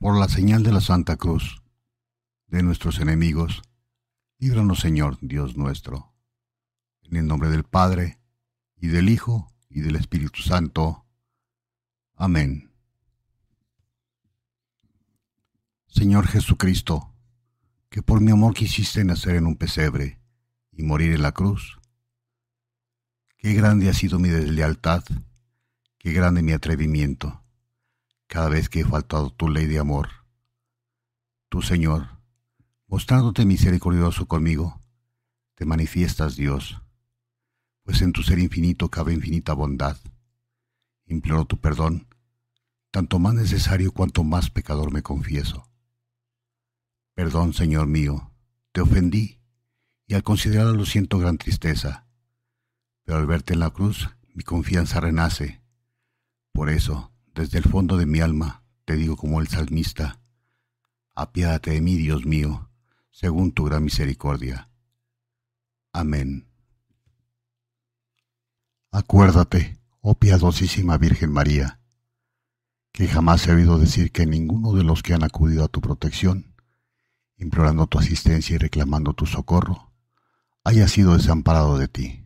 Por la señal de la Santa Cruz de nuestros enemigos, líbranos Señor Dios nuestro. En el nombre del Padre, y del Hijo, y del Espíritu Santo. Amén. Señor Jesucristo, que por mi amor quisiste nacer en un pesebre y morir en la cruz. Qué grande ha sido mi deslealtad, qué grande mi atrevimiento, cada vez que he faltado tu ley de amor. Tu Señor, mostrándote misericordioso conmigo, te manifiestas Dios, pues en tu ser infinito cabe infinita bondad. Imploro tu perdón, tanto más necesario cuanto más pecador me confieso. Perdón, Señor mío, te ofendí, y al considerarlo siento gran tristeza. Pero al verte en la cruz, mi confianza renace. Por eso, desde el fondo de mi alma, te digo como el salmista, apiádate de mí, Dios mío, según tu gran misericordia. Amén. Acuérdate, oh piadosísima Virgen María, que jamás he oído decir que ninguno de los que han acudido a tu protección implorando tu asistencia y reclamando tu socorro, haya sido desamparado de ti.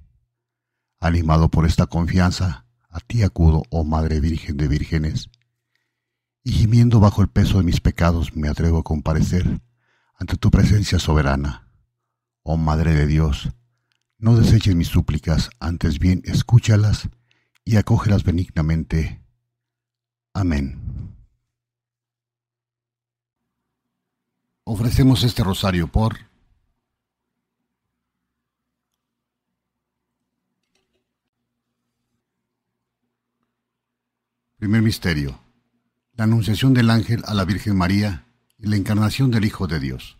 Animado por esta confianza, a ti acudo, oh Madre Virgen de Vírgenes, y gimiendo bajo el peso de mis pecados me atrevo a comparecer ante tu presencia soberana. Oh Madre de Dios, no deseches mis súplicas, antes bien escúchalas y acógelas benignamente. Amén. Ofrecemos este rosario por Primer misterio. La anunciación del ángel a la Virgen María y la encarnación del Hijo de Dios.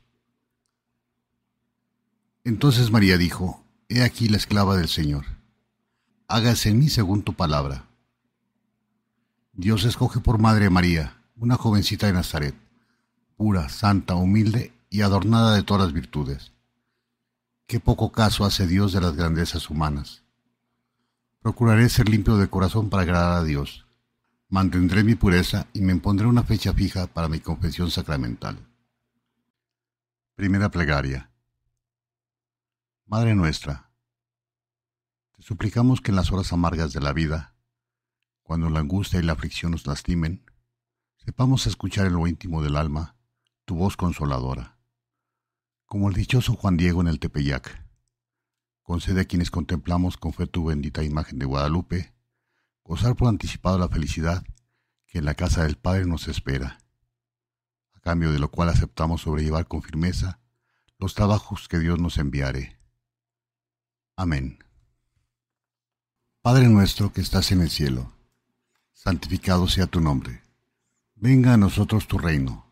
Entonces María dijo, He aquí la esclava del Señor. Hágase en mí según tu palabra. Dios escoge por madre a María, una jovencita de Nazaret pura, santa, humilde y adornada de todas las virtudes. Qué poco caso hace Dios de las grandezas humanas. Procuraré ser limpio de corazón para agradar a Dios. Mantendré mi pureza y me pondré una fecha fija para mi confesión sacramental. Primera plegaria. Madre nuestra, te suplicamos que en las horas amargas de la vida, cuando la angustia y la aflicción nos lastimen, sepamos escuchar en lo íntimo del alma tu voz consoladora, como el dichoso Juan Diego en el Tepeyac. Concede a quienes contemplamos con fe tu bendita imagen de Guadalupe, gozar por anticipado la felicidad que en la casa del Padre nos espera, a cambio de lo cual aceptamos sobrellevar con firmeza los trabajos que Dios nos enviare. Amén. Padre nuestro que estás en el cielo, santificado sea tu nombre. Venga a nosotros tu reino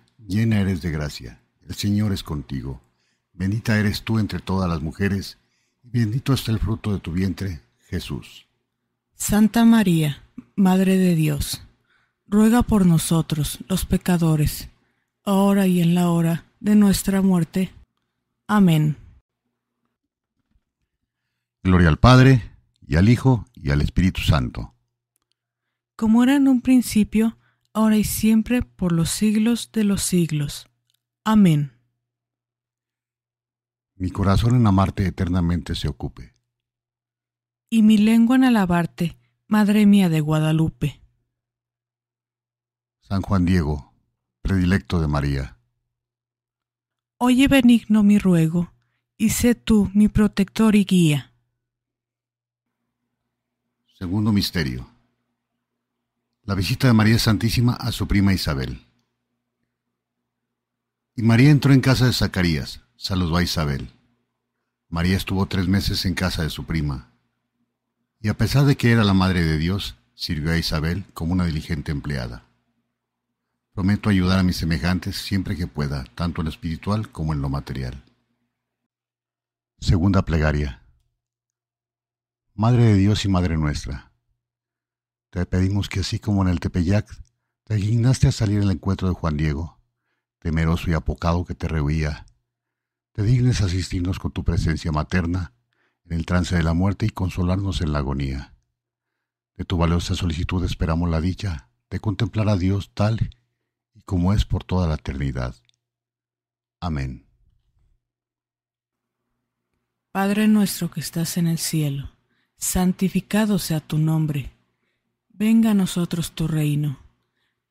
llena eres de gracia, el Señor es contigo. Bendita eres tú entre todas las mujeres, y bendito es el fruto de tu vientre, Jesús. Santa María, Madre de Dios, ruega por nosotros, los pecadores, ahora y en la hora de nuestra muerte. Amén. Gloria al Padre, y al Hijo, y al Espíritu Santo. Como era en un principio, ahora y siempre, por los siglos de los siglos. Amén. Mi corazón en amarte eternamente se ocupe. Y mi lengua en alabarte, Madre mía de Guadalupe. San Juan Diego, predilecto de María. Oye benigno mi ruego, y sé tú mi protector y guía. Segundo misterio la visita de María Santísima a su prima Isabel. Y María entró en casa de Zacarías, saludó a Isabel. María estuvo tres meses en casa de su prima, y a pesar de que era la madre de Dios, sirvió a Isabel como una diligente empleada. Prometo ayudar a mis semejantes siempre que pueda, tanto en lo espiritual como en lo material. Segunda plegaria. Madre de Dios y Madre nuestra, te pedimos que así como en el Tepeyac, te dignaste a salir al encuentro de Juan Diego, temeroso y apocado que te rehuía. Te dignes asistirnos con tu presencia materna en el trance de la muerte y consolarnos en la agonía. De tu valiosa solicitud esperamos la dicha de contemplar a Dios tal y como es por toda la eternidad. Amén. Padre nuestro que estás en el cielo, santificado sea tu nombre Venga a nosotros tu reino,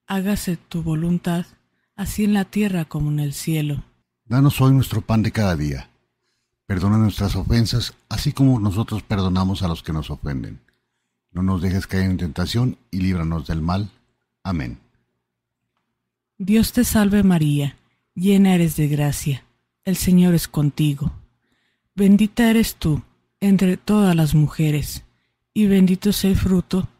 hágase tu voluntad, así en la tierra como en el cielo. Danos hoy nuestro pan de cada día. Perdona nuestras ofensas, así como nosotros perdonamos a los que nos ofenden. No nos dejes caer en tentación y líbranos del mal. Amén. Dios te salve María, llena eres de gracia, el Señor es contigo. Bendita eres tú entre todas las mujeres, y bendito es el fruto de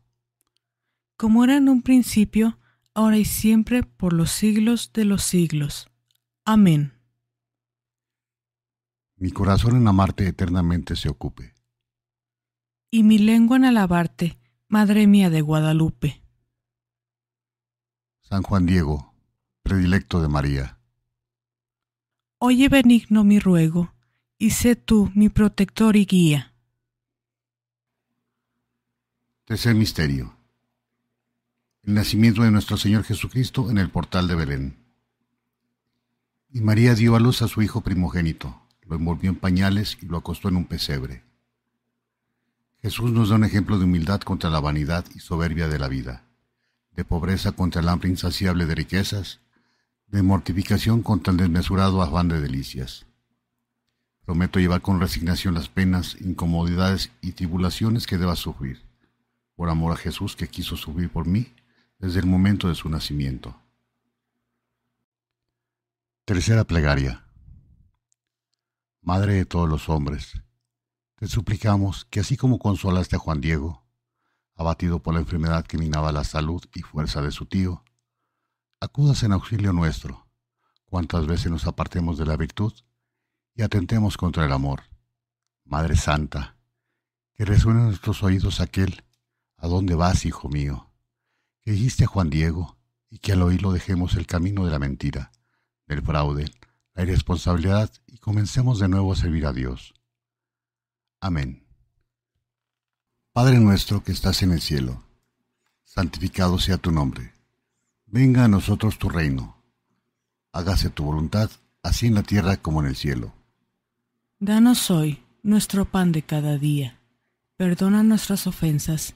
como era en un principio, ahora y siempre, por los siglos de los siglos. Amén. Mi corazón en amarte eternamente se ocupe. Y mi lengua en alabarte, Madre mía de Guadalupe. San Juan Diego, predilecto de María. Oye benigno mi ruego, y sé tú mi protector y guía. Tercer misterio el nacimiento de nuestro Señor Jesucristo en el portal de Belén. Y María dio a luz a su hijo primogénito, lo envolvió en pañales y lo acostó en un pesebre. Jesús nos da un ejemplo de humildad contra la vanidad y soberbia de la vida, de pobreza contra el hambre insaciable de riquezas, de mortificación contra el desmesurado afán de delicias. Prometo llevar con resignación las penas, incomodidades y tribulaciones que deba sufrir, por amor a Jesús que quiso sufrir por mí desde el momento de su nacimiento. Tercera plegaria. Madre de todos los hombres, te suplicamos que así como consolaste a Juan Diego, abatido por la enfermedad que minaba la salud y fuerza de su tío, acudas en auxilio nuestro, cuantas veces nos apartemos de la virtud y atentemos contra el amor. Madre Santa, que resuene en nuestros oídos aquel, ¿a dónde vas, hijo mío? que dijiste a Juan Diego y que al oírlo dejemos el camino de la mentira, del fraude, la irresponsabilidad y comencemos de nuevo a servir a Dios. Amén. Padre nuestro que estás en el cielo, santificado sea tu nombre. Venga a nosotros tu reino. Hágase tu voluntad, así en la tierra como en el cielo. Danos hoy nuestro pan de cada día. Perdona nuestras ofensas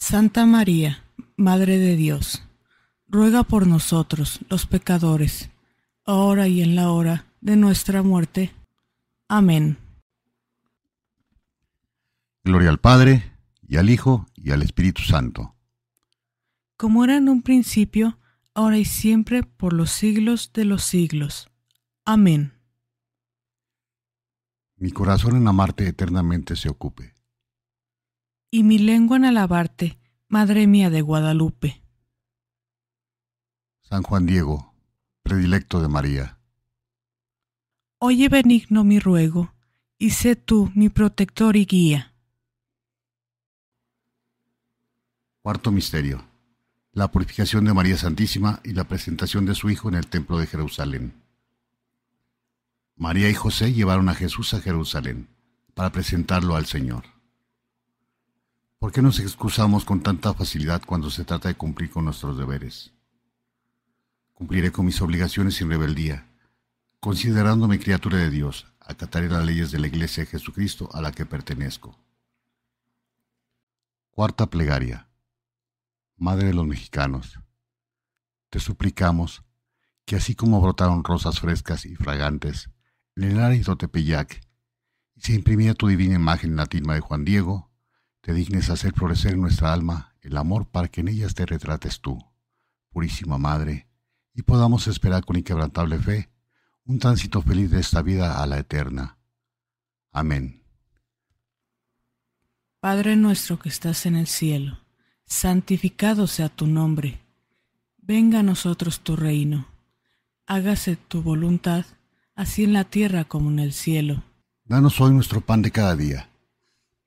Santa María, Madre de Dios, ruega por nosotros los pecadores, ahora y en la hora de nuestra muerte. Amén. Gloria al Padre, y al Hijo, y al Espíritu Santo. Como era en un principio, ahora y siempre, por los siglos de los siglos. Amén. Mi corazón en amarte eternamente se ocupe y mi lengua en alabarte, Madre mía de Guadalupe. San Juan Diego, predilecto de María. Oye benigno mi ruego, y sé tú mi protector y guía. Cuarto misterio. La purificación de María Santísima y la presentación de su Hijo en el Templo de Jerusalén. María y José llevaron a Jesús a Jerusalén para presentarlo al Señor. ¿Por qué nos excusamos con tanta facilidad cuando se trata de cumplir con nuestros deberes? Cumpliré con mis obligaciones sin rebeldía. Considerándome criatura de Dios, acataré las leyes de la Iglesia de Jesucristo a la que pertenezco. Cuarta plegaria. Madre de los mexicanos, te suplicamos que así como brotaron rosas frescas y fragantes en el árido Tepeyac y se imprimía tu divina imagen en la tilma de Juan Diego, te dignes hacer florecer en nuestra alma el amor para que en ellas te retrates tú, purísima Madre, y podamos esperar con inquebrantable fe un tránsito feliz de esta vida a la eterna. Amén. Padre nuestro que estás en el cielo, santificado sea tu nombre. Venga a nosotros tu reino. Hágase tu voluntad, así en la tierra como en el cielo. Danos hoy nuestro pan de cada día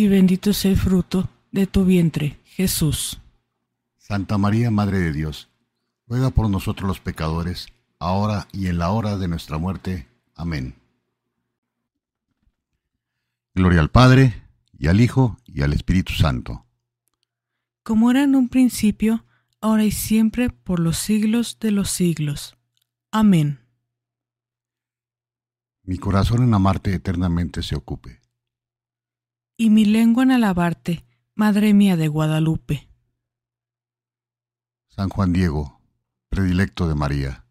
y bendito sea el fruto de tu vientre, Jesús. Santa María, Madre de Dios, ruega por nosotros los pecadores, ahora y en la hora de nuestra muerte. Amén. Gloria al Padre, y al Hijo, y al Espíritu Santo. Como era en un principio, ahora y siempre, por los siglos de los siglos. Amén. Mi corazón en amarte eternamente se ocupe y mi lengua en alabarte, Madre mía de Guadalupe. San Juan Diego, predilecto de María.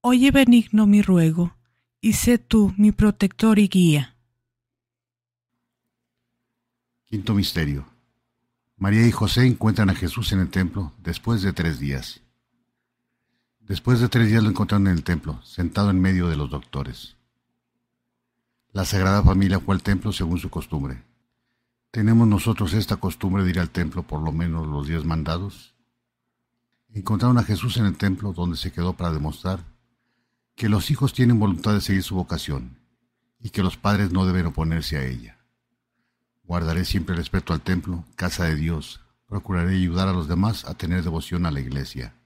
Oye benigno mi ruego, y sé tú mi protector y guía. Quinto Misterio. María y José encuentran a Jesús en el templo después de tres días. Después de tres días lo encontraron en el templo, sentado en medio de los doctores. La Sagrada Familia fue al templo según su costumbre. ¿Tenemos nosotros esta costumbre de ir al templo por lo menos los días mandados? Encontraron a Jesús en el templo donde se quedó para demostrar que los hijos tienen voluntad de seguir su vocación y que los padres no deben oponerse a ella. Guardaré siempre respeto al templo, casa de Dios. Procuraré ayudar a los demás a tener devoción a la iglesia.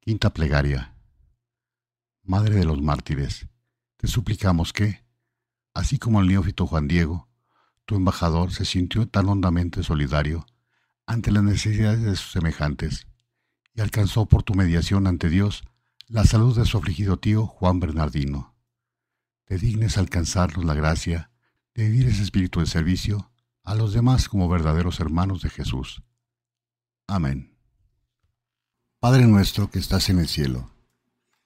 Quinta plegaria. Madre de los mártires, te suplicamos que, así como el neófito Juan Diego, tu embajador se sintió tan hondamente solidario ante las necesidades de sus semejantes y alcanzó por tu mediación ante Dios la salud de su afligido tío Juan Bernardino. Te dignes alcanzarnos la gracia de vivir ese espíritu de servicio a los demás como verdaderos hermanos de Jesús. Amén. Padre nuestro que estás en el cielo,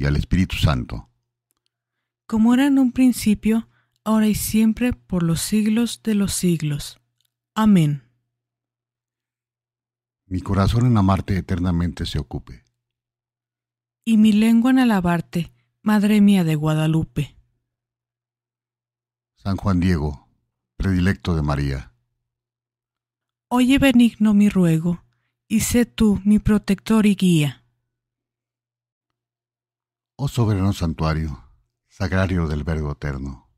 y al Espíritu Santo. Como era en un principio, ahora y siempre, por los siglos de los siglos. Amén. Mi corazón en amarte eternamente se ocupe. Y mi lengua en alabarte, Madre mía de Guadalupe. San Juan Diego, predilecto de María. Oye benigno mi ruego, y sé tú mi protector y guía oh soberano santuario, sagrario del Verbo eterno.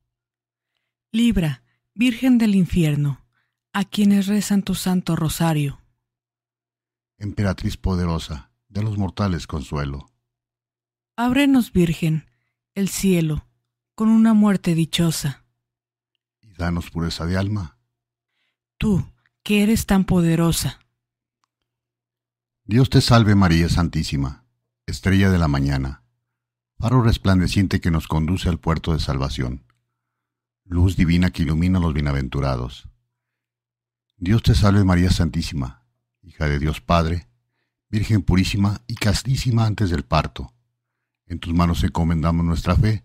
Libra, Virgen del infierno, a quienes rezan tu santo rosario. Emperatriz poderosa, de los mortales consuelo. Ábrenos, Virgen, el cielo, con una muerte dichosa. Y danos pureza de alma. Tú, que eres tan poderosa. Dios te salve María Santísima, estrella de la mañana Paro resplandeciente que nos conduce al puerto de salvación, luz divina que ilumina a los bienaventurados. Dios te salve María Santísima, hija de Dios Padre, Virgen purísima y castísima antes del parto. En tus manos encomendamos nuestra fe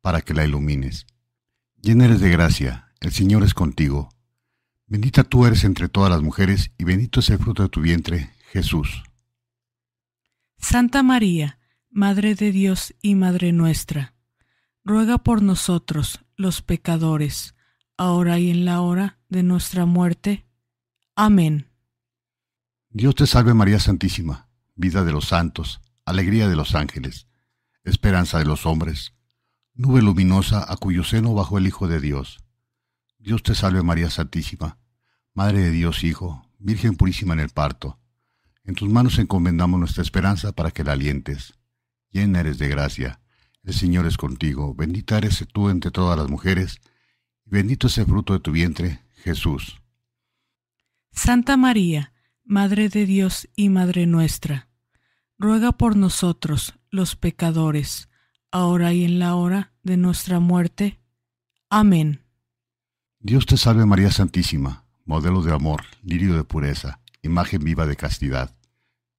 para que la ilumines. Llena eres de gracia, el Señor es contigo. Bendita tú eres entre todas las mujeres y bendito es el fruto de tu vientre, Jesús. Santa María, Madre de Dios y Madre nuestra, ruega por nosotros los pecadores, ahora y en la hora de nuestra muerte. Amén. Dios te salve María Santísima, vida de los santos, alegría de los ángeles, esperanza de los hombres, nube luminosa a cuyo seno bajó el Hijo de Dios. Dios te salve María Santísima, Madre de Dios Hijo, Virgen purísima en el parto. En tus manos encomendamos nuestra esperanza para que la alientes llena eres de gracia. El Señor es contigo, bendita eres tú entre todas las mujeres, y bendito es el fruto de tu vientre, Jesús. Santa María, Madre de Dios y Madre nuestra, ruega por nosotros, los pecadores, ahora y en la hora de nuestra muerte. Amén. Dios te salve María Santísima, modelo de amor, lirio de pureza, imagen viva de castidad.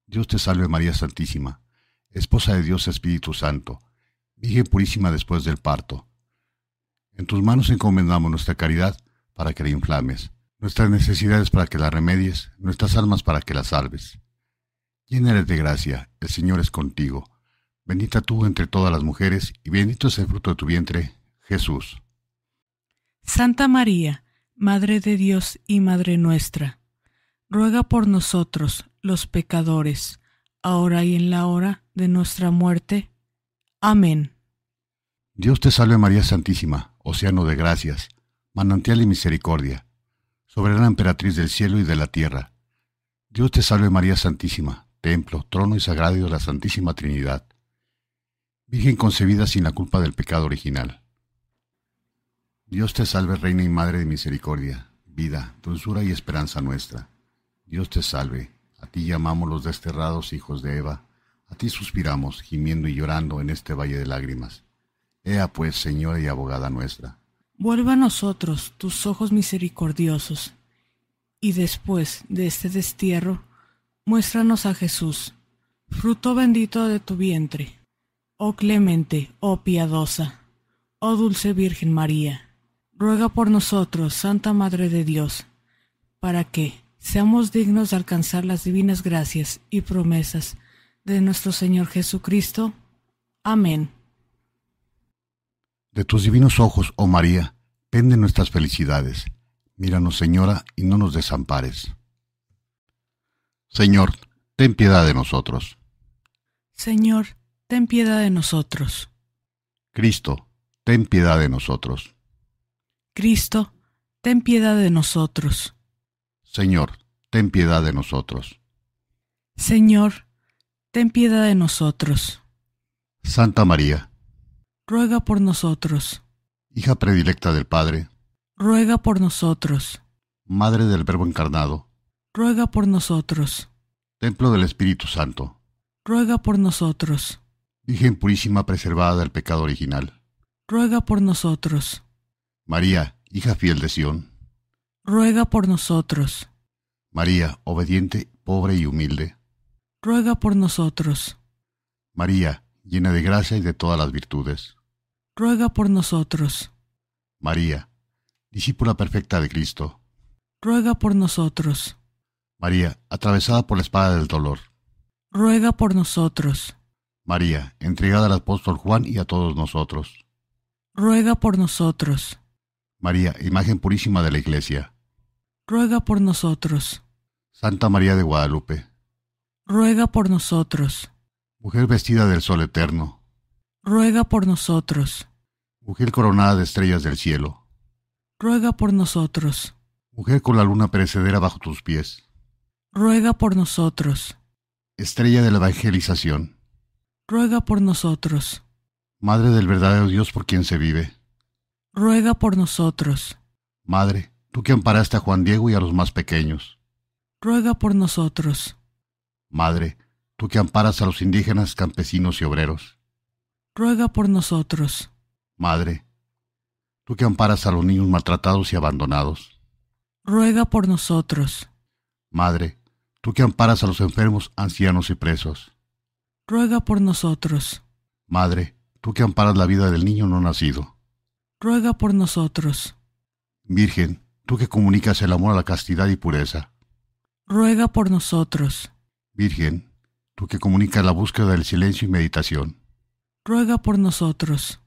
Dios te salve María Santísima Esposa de Dios Espíritu Santo, Virgen Purísima después del parto. En tus manos encomendamos nuestra caridad para que la inflames, nuestras necesidades para que la remedies, nuestras almas para que las salves. Llena eres de gracia, el Señor es contigo. Bendita tú entre todas las mujeres, y bendito es el fruto de tu vientre, Jesús. Santa María, Madre de Dios y Madre nuestra, ruega por nosotros, los pecadores, ahora y en la hora de nuestra muerte. Amén. Dios te salve María Santísima, océano de gracias, manantial y misericordia, soberana emperatriz del cielo y de la tierra. Dios te salve María Santísima, templo, trono y Sagrado de la Santísima Trinidad. Virgen concebida sin la culpa del pecado original. Dios te salve Reina y Madre de Misericordia, vida, dulzura y esperanza nuestra. Dios te salve, a ti llamamos los desterrados hijos de Eva a ti suspiramos, gimiendo y llorando en este valle de lágrimas. Ea pues, Señora y abogada nuestra. Vuelva a nosotros tus ojos misericordiosos, y después de este destierro, muéstranos a Jesús, fruto bendito de tu vientre. Oh clemente, oh piadosa, oh dulce Virgen María, ruega por nosotros, Santa Madre de Dios, para que seamos dignos de alcanzar las divinas gracias y promesas de nuestro Señor Jesucristo. Amén. De tus divinos ojos, oh María, penden nuestras felicidades. Míranos, Señora, y no nos desampares. Señor, ten piedad de nosotros. Señor, ten piedad de nosotros. Cristo, ten piedad de nosotros. Cristo, ten piedad de nosotros. Señor, ten piedad de nosotros. Señor, ten piedad de nosotros. Santa María, ruega por nosotros. Hija predilecta del Padre, ruega por nosotros. Madre del Verbo encarnado, ruega por nosotros. Templo del Espíritu Santo, ruega por nosotros. Virgen purísima preservada del pecado original, ruega por nosotros. María, hija fiel de Sión, ruega por nosotros. María, obediente, pobre y humilde, ruega por nosotros. María, llena de gracia y de todas las virtudes, ruega por nosotros. María, discípula perfecta de Cristo, ruega por nosotros. María, atravesada por la espada del dolor, ruega por nosotros. María, entregada al apóstol Juan y a todos nosotros, ruega por nosotros. María, imagen purísima de la Iglesia, ruega por nosotros. Santa María de Guadalupe, ruega por nosotros. Mujer vestida del sol eterno, ruega por nosotros. Mujer coronada de estrellas del cielo, ruega por nosotros. Mujer con la luna perecedera bajo tus pies, ruega por nosotros. Estrella de la evangelización, ruega por nosotros. Madre del verdadero Dios por quien se vive, ruega por nosotros. Madre, tú que amparaste a Juan Diego y a los más pequeños, ruega por nosotros. Madre, tú que amparas a los indígenas, campesinos y obreros. Ruega por nosotros. Madre, tú que amparas a los niños maltratados y abandonados. Ruega por nosotros. Madre, tú que amparas a los enfermos, ancianos y presos. Ruega por nosotros. Madre, tú que amparas la vida del niño no nacido. Ruega por nosotros. Virgen, tú que comunicas el amor a la castidad y pureza. Ruega por nosotros. Virgen, tú que comunicas la búsqueda del silencio y meditación. Ruega por nosotros.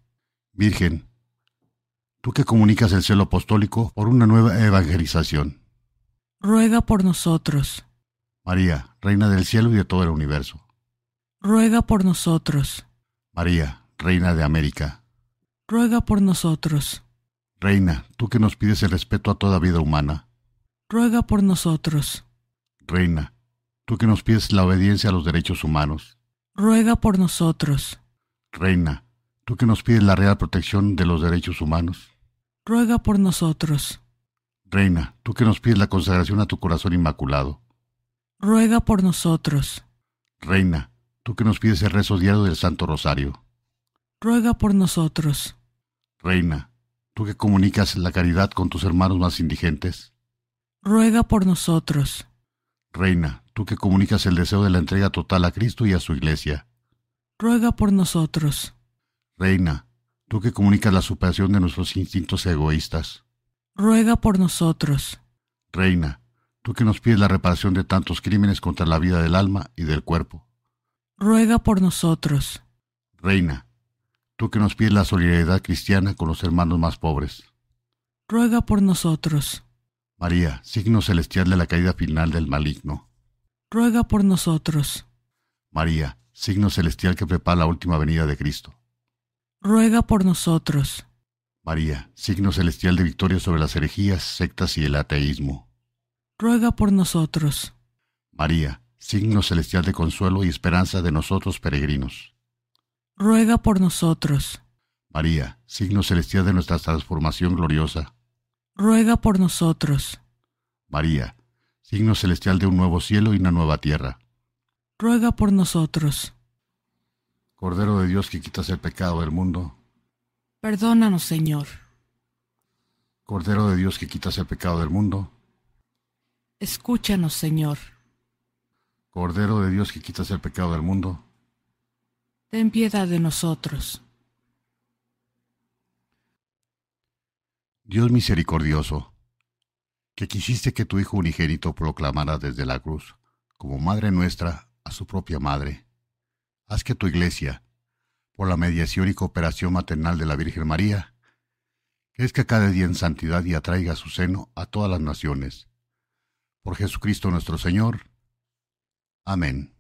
Virgen, tú que comunicas el cielo apostólico por una nueva evangelización. Ruega por nosotros. María, Reina del Cielo y de todo el universo. Ruega por nosotros. María, Reina de América. Ruega por nosotros. Reina, tú que nos pides el respeto a toda vida humana. Ruega por nosotros. Reina, tú que nos pides la obediencia a los derechos humanos, ruega por nosotros. Reina, tú que nos pides la real protección de los derechos humanos, ruega por nosotros. Reina, tú que nos pides la consagración a tu corazón inmaculado, ruega por nosotros. Reina, tú que nos pides el rezo diario del Santo Rosario, ruega por nosotros. Reina, tú que comunicas la caridad con tus hermanos más indigentes, ruega por nosotros. Reina, tú que comunicas el deseo de la entrega total a Cristo y a su iglesia. Ruega por nosotros. Reina, tú que comunicas la superación de nuestros instintos egoístas. Ruega por nosotros. Reina, tú que nos pides la reparación de tantos crímenes contra la vida del alma y del cuerpo. Ruega por nosotros. Reina, tú que nos pides la solidaridad cristiana con los hermanos más pobres. Ruega por nosotros. María, signo celestial de la caída final del maligno ruega por nosotros. María, signo celestial que prepara la última venida de Cristo. Ruega por nosotros. María, signo celestial de victoria sobre las herejías, sectas y el ateísmo. Ruega por nosotros. María, signo celestial de consuelo y esperanza de nosotros peregrinos. Ruega por nosotros. María, signo celestial de nuestra transformación gloriosa. Ruega por nosotros. María, signo celestial de un nuevo cielo y una nueva tierra. Ruega por nosotros. Cordero de Dios que quitas el pecado del mundo. Perdónanos, Señor. Cordero de Dios que quitas el pecado del mundo. Escúchanos, Señor. Cordero de Dios que quitas el pecado del mundo. Ten piedad de nosotros. Dios misericordioso que quisiste que tu Hijo unigénito proclamara desde la cruz, como Madre nuestra, a su propia Madre. Haz que tu Iglesia, por la mediación y cooperación maternal de la Virgen María, crezca cada día en santidad y atraiga a su seno a todas las naciones. Por Jesucristo nuestro Señor. Amén.